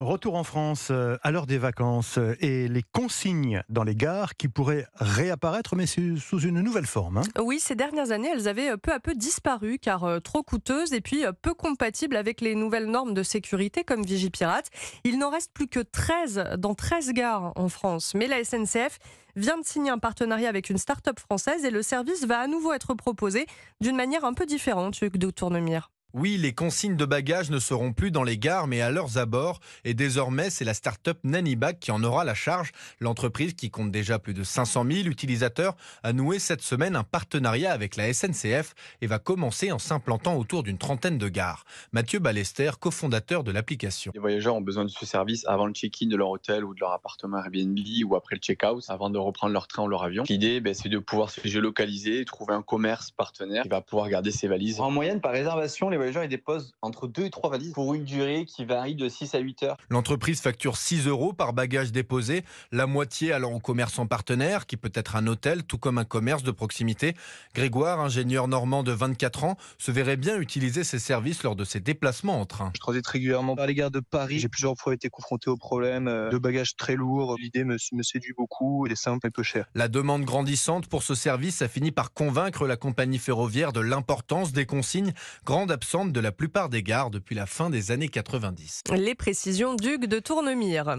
Retour en France euh, à l'heure des vacances euh, et les consignes dans les gares qui pourraient réapparaître mais sous une nouvelle forme. Hein. Oui, ces dernières années, elles avaient euh, peu à peu disparu car trop coûteuses et puis peu compatibles avec les nouvelles normes de sécurité comme Vigipirate. Il n'en reste plus que 13 dans 13 gares en France. Mais la SNCF vient de signer un partenariat avec une start-up française et le service va à nouveau être proposé d'une manière un peu différente, Hugues de Tournemire. Oui, les consignes de bagages ne seront plus dans les gares mais à leurs abords et désormais c'est la start-up Nanibag qui en aura la charge. L'entreprise qui compte déjà plus de 500 000 utilisateurs a noué cette semaine un partenariat avec la SNCF et va commencer en s'implantant autour d'une trentaine de gares. Mathieu Ballester, cofondateur de l'application. Les voyageurs ont besoin de ce service avant le check-in de leur hôtel ou de leur appartement Airbnb ou après le check-out, avant de reprendre leur train ou leur avion. L'idée ben, c'est de pouvoir se géolocaliser, trouver un commerce partenaire qui va pouvoir garder ses valises. En moyenne par réservation, les les gens y déposent entre 2 et 3 valises pour une durée qui varie de 6 à 8 heures. L'entreprise facture 6 euros par bagage déposé, la moitié allant au en partenaire, qui peut être un hôtel, tout comme un commerce de proximité. Grégoire, ingénieur normand de 24 ans, se verrait bien utiliser ses services lors de ses déplacements en train. Je transite régulièrement par les gares de Paris. J'ai plusieurs fois été confronté au problème euh, de bagages très lourds. L'idée me, séduit beaucoup, elle est simple et peu chère. La demande grandissante pour ce service a fini par convaincre la compagnie ferroviaire de l'importance des consignes, grande absence de la plupart des gares depuis la fin des années 90. Les précisions d'Hugues de Tournemire.